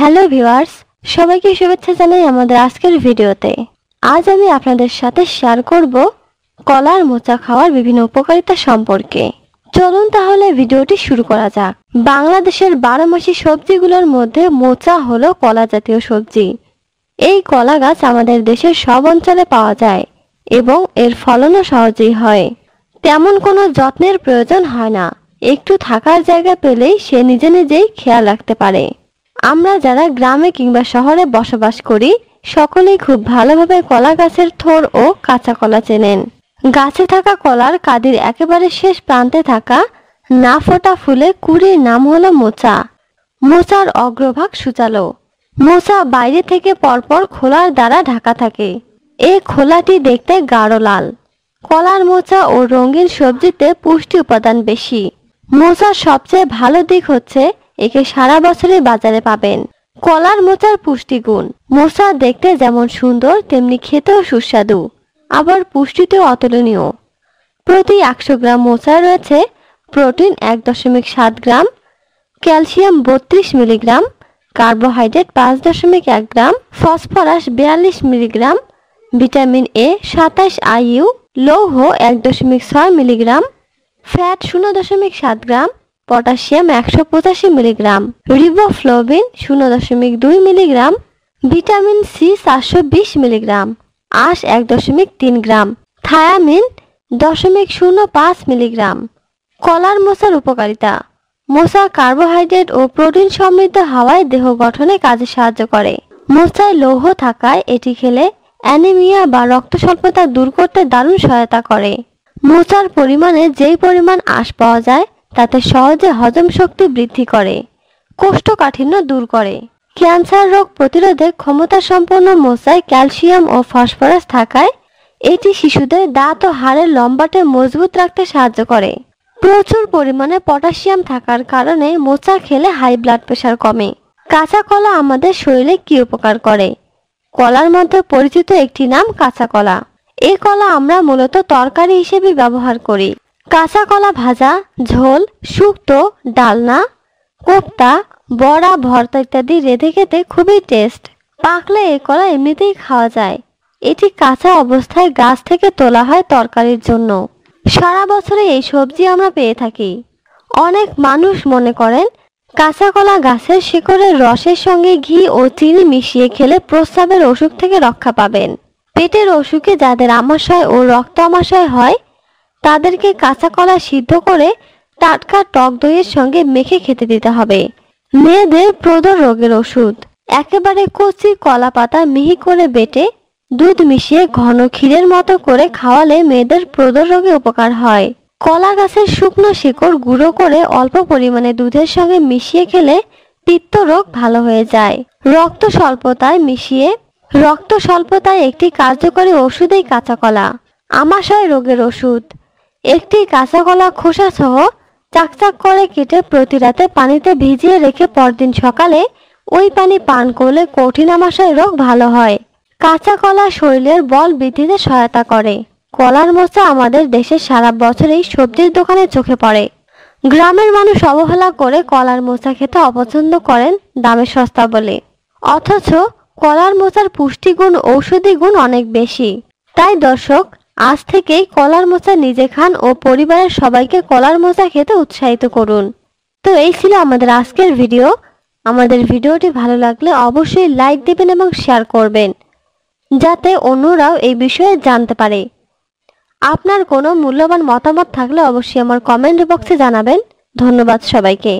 hello viewers সবাইকে শুভেচ্ছা জানাই আমাদের আজকের ভিডিওতে আজ আমি আপনাদের সাথে শেয়ার করব কলার মোচা খাওয়ার বিভিন্ন উপকারিতা সম্পর্কে চলুন তাহলে ভিডিওটি শুরু করা যাক বাংলাদেশের বারো মাসি সবজিগুলোর মধ্যে মোচা হলো কলা জাতীয় সবজি এই কলা গাছ আমাদের দেশের সব অঞ্চলে পাওয়া যায় এবং এর ফলনও সহজেই হয় তেমন কোনো যত্নের প্রয়োজন হয় না একটু থাকার জায়গা পেলেই সে নিজে নিজেই খেয়াল রাখতে পারে আমরা যারা গ্রামে কিংবা শহরে বসবাস করি সকলেই খুব ভালোভাবে কলা গাছের থোর ও কাঁচা কলা চেনেন গাছে থাকা কলার কাদির একেবারে শেষ প্রান্তে থাকা না ফোটা ফুলে কুড়ির নাম হলো মোচা মোচার অগ্রভাগ সুচালো মোচা বাইরে থেকে পরপর খোলার দ্বারা ঢাকা থাকে এ খোলাটি দেখতে গাঢ় লাল কলার মোচা ও রঙিন সবজিতে পুষ্টি উপাদান বেশি মোচার সবচেয়ে ভালো দিক হচ্ছে একে সারা বছরে বাজারে পাবেন কলার মোচার পুষ্টিগুণ মোচা দেখতে যেমন সুন্দর তেমনি খেতেও সুস্বাদু আবার পুষ্টিতেও অতুলনীয় প্রতি একশো গ্রাম মোচায় রয়েছে প্রোটিন এক দশমিক সাত গ্রাম ক্যালসিয়াম বত্রিশ মিলিগ্রাম কার্বোহাইড্রেট পাঁচ দশমিক এক গ্রাম ফসফরাস বিয়াল্লিশ মিলিগ্রাম ভিটামিন এ সাতাশ আইইউ লৌহ এক দশমিক ছয় মিলিগ্রাম ফ্যাট শূন্য দশমিক সাত গ্রাম পটাশিয়াম একশো পঁচাশি মিলিগ্রাম রিবোফ্লোবিন শূন্য দশমিক দুই মিলিগ্রাম ভিটামিন সি চারশো বিশ মিলিগ্রাম আঁশ এক দশমিক তিন গ্রাম থায়ামিন দশমিক শূন্য পাঁচ মিলিগ্রাম কলার মশার উপকারিতা মশা কার্বোহাইড্রেট ও প্রোটিন সমৃদ্ধ হাওয়ায় দেহ গঠনে কাজে সাহায্য করে মশায় লৌহ থাকায় এটি খেলে অ্যানিমিয়া বা রক্ত স্বল্পতা দূর করতে দারুণ সহায়তা করে মোচার পরিমাণে যেই পরিমাণ আঁশ পাওয়া যায় তাতে সহজে হজম শক্তি বৃদ্ধি করে কোষ্ঠকাঠিন্য দূর করে ক্যান্সার রোগ প্রতিরোধে ক্ষমতা সম্পন্ন মোচায় ক্যালসিয়াম ও ফসফরাস থাকায় এটি শিশুদের দাঁত ও হাড়ের লম্বাটে মজবুত রাখতে সাহায্য করে প্রচুর পরিমাণে পটাশিয়াম থাকার কারণে মোচা খেলে হাই ব্লাড প্রেশার কমে কাঁচা কলা আমাদের শরীরে কি উপকার করে কলার মধ্যে পরিচিত একটি নাম কাঁচা কলা এই কলা আমরা মূলত তরকারি হিসেবে ব্যবহার করি কাঁচা কলা ভাজা ঝোল শুক্তো ডালনা কোপ্তা বড়া ভর্তা ইত্যাদি রেঁধে খেতে খুবই টেস্ট পাকলে এ কলা এমনিতেই খাওয়া যায় এটি কাঁচা অবস্থায় গাছ থেকে তোলা হয় তরকারির জন্য সারা বছরে এই সবজি আমরা পেয়ে থাকি অনেক মানুষ মনে করেন কাঁচা কলা গাছের শিকড়ের রসের সঙ্গে ঘি ও চিনি মিশিয়ে খেলে প্রস্রাবের অসুখ থেকে রক্ষা পাবেন পেটের অসুখে যাদের আমাশয় ও রক্ত আমাশয় হয় তাদেরকে কাঁচা কলা সিদ্ধ করে টাটকা টক দইয়ের সঙ্গে মেখে খেতে দিতে হবে মেয়েদের প্রদর রোগের ওষুধ একেবারে কচি কলা পাতা মিহি করে বেটে দুধ মিশিয়ে ঘন ক্ষীরের মতো করে খাওয়ালে মেয়েদের প্রদর রোগে উপকার হয় কলা গাছের শুকনো শিকড় গুঁড়ো করে অল্প পরিমাণে দুধের সঙ্গে মিশিয়ে খেলে পিত্ত রোগ ভালো হয়ে যায় রক্ত স্বল্পতায় মিশিয়ে রক্ত স্বল্পতায় একটি কার্যকরী ওষুধেই কাঁচা কলা আমাশয় রোগের ওষুধ একটি কাঁচা কলা খোসা সহ চাকচাক করে কেটে প্রতি রাতে পানিতে ভিজিয়ে রেখে পরদিন সকালে ওই পানি পান করলে কঠিন আমাশয় রোগ ভালো হয় কাঁচা কলা শরীরের বল বৃদ্ধিতে সহায়তা করে কলার মোচা আমাদের দেশে সারা বছরেই সবজির দোকানে চোখে পড়ে গ্রামের মানুষ অবহেলা করে কলার মোচা খেতে অপছন্দ করেন দামে সস্তা বলে অথচ কলার মোচার পুষ্টিগুণ ঔষধি গুণ অনেক বেশি তাই দর্শক আজ থেকেই কলার মোচা নিজে খান ও পরিবারের সবাইকে কলার মোচা খেতে উৎসাহিত করুন তো এই ছিল আমাদের আজকের ভিডিও আমাদের ভিডিওটি ভালো লাগলে অবশ্যই লাইক দেবেন এবং শেয়ার করবেন যাতে অন্যরাও এই বিষয়ে জানতে পারে আপনার কোনো মূল্যবান মতামত থাকলে অবশ্যই আমার কমেন্ট বক্সে জানাবেন ধন্যবাদ সবাইকে